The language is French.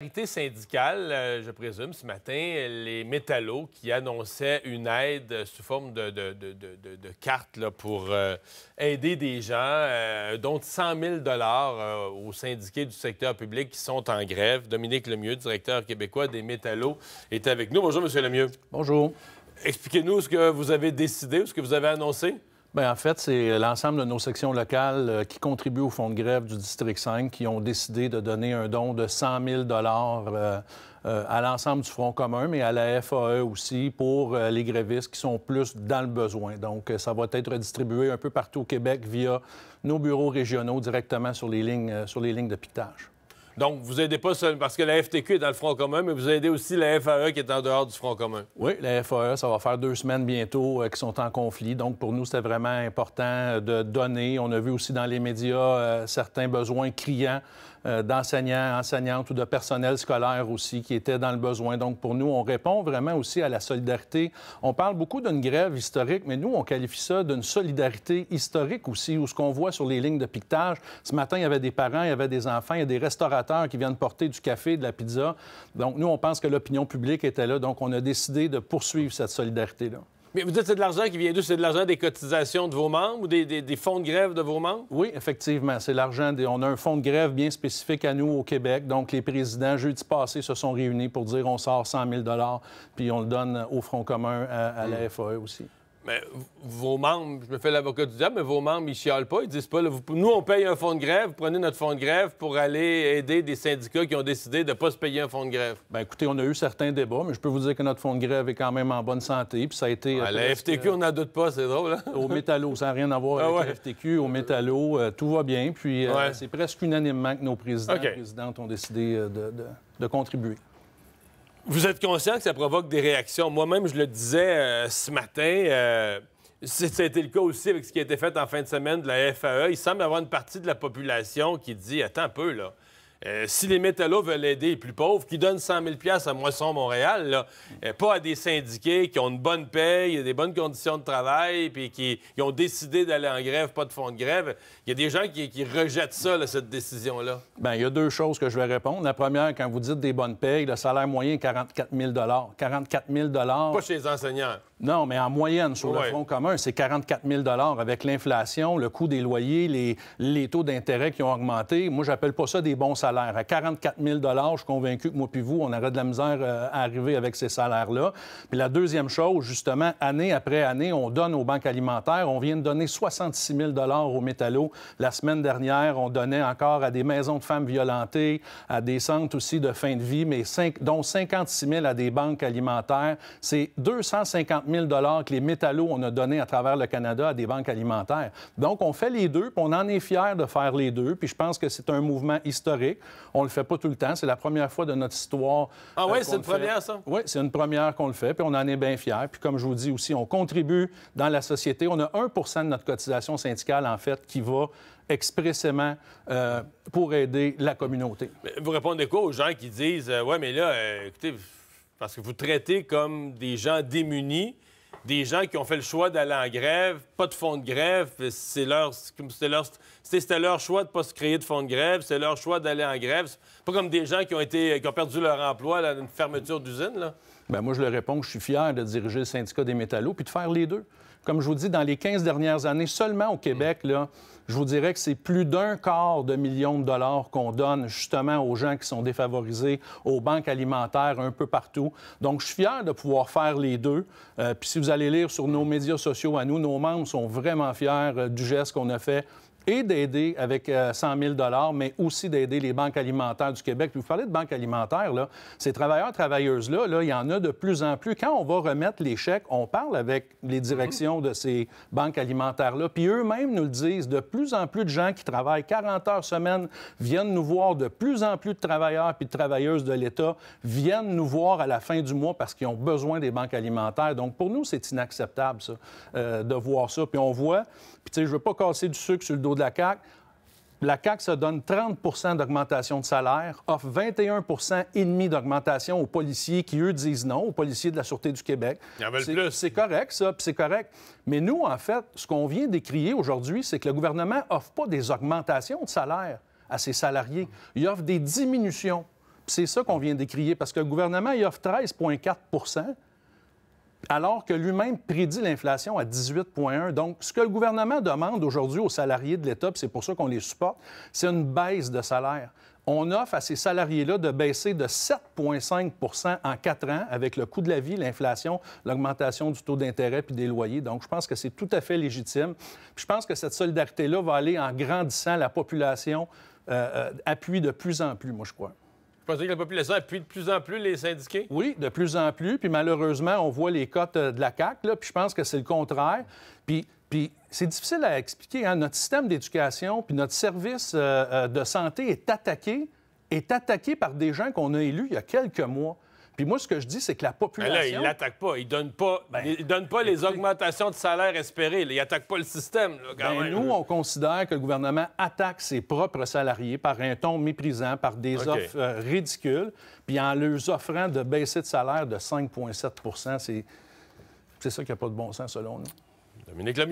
Parité syndicale, euh, je présume, ce matin, les métallos qui annonçaient une aide sous forme de, cartes carte pour euh, aider des gens, euh, dont 100 000 aux syndiqués du secteur public qui sont en grève. Dominique Lemieux, directeur québécois des métallos, est avec nous. Bonjour, M. Lemieux. Bonjour. Expliquez-nous ce que vous avez décidé ou ce que vous avez annoncé. Ben, en fait, c'est l'ensemble de nos sections locales euh, qui contribuent au fonds de grève du District 5 qui ont décidé de donner un don de 100 000 euh, euh, à l'ensemble du Front commun, mais à la FAE aussi, pour les grévistes qui sont plus dans le besoin. Donc, ça va être distribué un peu partout au Québec via nos bureaux régionaux directement sur les lignes, sur les lignes de piquetage. Donc, vous aidez pas seulement parce que la FTQ est dans le Front commun, mais vous aidez aussi la FAE qui est en dehors du Front commun. Oui, la FAE, ça va faire deux semaines bientôt euh, qui sont en conflit. Donc, pour nous, c'est vraiment important euh, de donner. On a vu aussi dans les médias euh, certains besoins criants d'enseignants, enseignantes ou de personnel scolaire aussi qui étaient dans le besoin. Donc, pour nous, on répond vraiment aussi à la solidarité. On parle beaucoup d'une grève historique, mais nous, on qualifie ça d'une solidarité historique aussi, où ce qu'on voit sur les lignes de piquetage, ce matin, il y avait des parents, il y avait des enfants, il y a des restaurateurs qui viennent porter du café, de la pizza. Donc, nous, on pense que l'opinion publique était là. Donc, on a décidé de poursuivre cette solidarité-là. Mais vous dites que c'est de l'argent qui vient d'où? C'est de l'argent des cotisations de vos membres ou des, fonds de grève de vos membres? Oui, effectivement. C'est l'argent. On a un fonds de grève bien spécifique à nous au Québec. Donc, les présidents, jeudi passé, se sont réunis pour dire on sort 100 000 puis on le donne au Front commun à, à hmm. la FAE aussi. Mais vos membres, je me fais l'avocat du diable, mais vos membres, ils chialent pas. Ils disent pas, nous, on paye un fonds de grève, vous prenez notre fonds de grève pour aller aider des syndicats qui ont décidé de ne pas se payer un fonds de grève. Bien, écoutez, on a eu certains débats, mais je peux vous dire que notre fonds de grève est quand même en bonne santé. Puis ça a été. À la euh, FTQ, euh, on n'en doute pas, c'est drôle. Hein? Au métallo, ça n'a rien à voir ah avec la FTQ. Au euh. métallo, tout va bien. Puis c'est presque unanimement que nos présidents et présidentes ont décidé de contribuer. Vous êtes conscient que ça provoque des réactions. Moi-même, je le disais euh, ce matin. Euh, c'était ça le cas aussi avec ce qui a été fait en fin de semaine de la FAE. Il semble avoir une partie de la population qui dit Attends un peu, là. Euh, si les métallos veulent aider les plus pauvres, qui donnent 100 000 à Moisson Montréal, euh, pas à des syndiqués qui ont une bonne paye, des bonnes conditions de travail, puis qui, ont décidé d'aller en grève, pas de fonds de grève. Il y a des gens qui, rejettent ça, cette décision-là. Bien, il y a deux choses que je vais répondre. La première, quand vous dites des bonnes payes, le salaire moyen est 44 000 44 000 Pas chez les enseignants. Non, mais en moyenne, sur le front commun, c'est 44 000 avec l'inflation, le coût des loyers, les, les taux d'intérêt qui ont augmenté. Moi, j'appelle pas ça des bons salaires. À 44 000 je suis convaincu que moi puis vous, on aurait de la misère euh, à arriver avec ces salaires-là. Puis la deuxième chose, justement, année après année, on donne aux banques alimentaires. On vient de donner 66 000 aux métallos. La semaine dernière, on donnait encore à des maisons de femmes violentées, à des centres aussi de fin de vie, mais dont 56 000 à des banques alimentaires. C'est 250 000 000 que les métallos, on a donné à travers le Canada à des banques alimentaires. Donc, on fait les deux, puis on en est fiers de faire les deux. Puis je pense que c'est un mouvement historique. On le fait pas tout le temps. C'est la première fois de notre histoire. Ah euh, oui, c'est une première, ça? Oui, c'est une première qu'on le fait, puis on en est bien fiers. Puis comme je vous dis aussi, on contribue dans la société. On a 1 de notre cotisation syndicale, en fait, qui va expressément euh, pour aider la communauté. vous répondez quoi aux gens qui disent Oui, euh, Ouais, mais là, écoutez parce que vous traitez comme des gens démunis, des gens qui ont fait le choix d'aller en grève, pas de fonds de grève, c'est leur, c'était leur, choix de pas se créer de fonds de grève, c'est leur choix d'aller en grève. pas comme des gens qui ont qui ont perdu leur emploi à une fermeture d'usine là. Ben, moi, je le réponds je suis fier de diriger le syndicat des métallos puis de faire les deux. Comme je vous dis, dans les 15 dernières années, seulement au Québec, là, je vous dirais que c'est plus d'un quart de million de dollars qu'on donne justement aux gens qui sont défavorisés, aux banques alimentaires un peu partout. Donc, je suis fier de pouvoir faire les deux. Euh, puis si vous allez lire sur nos médias sociaux à nous, nos membres sont vraiment fiers euh, du geste qu'on a fait et d'aider avec 100 euh, 000 mais aussi d'aider les banques alimentaires du Québec. Puis vous parlez de banques alimentaires, là. ces travailleurs, travailleuses-là, là, il y en a de plus en plus. Quand on va remettre les chèques, on parle avec les directions de ces banques alimentaires-là, puis eux-mêmes nous le disent, de plus en plus de gens qui travaillent 40 heures semaine viennent nous voir, de plus en plus de travailleurs puis de travailleuses de l'État viennent nous voir à la fin du mois parce qu'ils ont besoin des banques alimentaires. Donc pour nous, c'est inacceptable, ça, euh, de voir ça. Puis on voit, puis tu sais, je veux pas casser du sucre sur le dos la CAQ, la CAQ se donne 30 d'augmentation de salaire, offre 21 et demi d'augmentation aux policiers qui, eux, disent non, aux policiers de la Sûreté du Québec. C'est correct, ça, puis c'est correct. Mais nous, en fait, ce qu'on vient d'écrier aujourd'hui, c'est que le gouvernement offre pas des augmentations de salaire à ses salariés. Il offre des diminutions. C'est ça qu'on vient d'écrier, parce que le gouvernement, il offre 13,4 alors que lui-même prédit l'inflation à 18,1. Donc, ce que le gouvernement demande aujourd'hui aux salariés de l'État, c'est pour ça qu'on les supporte, c'est une baisse de salaire. On offre à ces salariés-là de baisser de 7,5 en quatre ans avec le coût de la vie, l'inflation, l'augmentation du taux d'intérêt puis des loyers. Donc, je pense que c'est tout à fait légitime. je pense que cette solidarité-là va aller en grandissant la population, euh, euh, appuie de plus en plus, moi, je crois pensais que la population appuie de plus en plus les syndiqués? Oui, de plus en plus. Puis malheureusement, on voit les cotes euh, de la CAQ, là, puis je pense que c'est le contraire. Puis, c'est difficile à expliquer. Hein. Notre système d'éducation, puis notre service euh, euh, de santé est attaqué, est attaqué par des gens qu'on a élus il y a quelques mois. Puis moi, ce que je dis, c'est que la population. Mais là, il l'attaque pas. Il donne pas, ben, donne pas les augmentations de salaire espérées. Il n'attaquent pas le système. Ben, nous, on considère que le gouvernement attaque ses propres salariés par un ton méprisant, par des offres euh, ridicules, puis en leur offrant de baisser de salaire de 5,7 C'est ça qui n'a pas de bon sens, selon nous. Dominique Lemieux.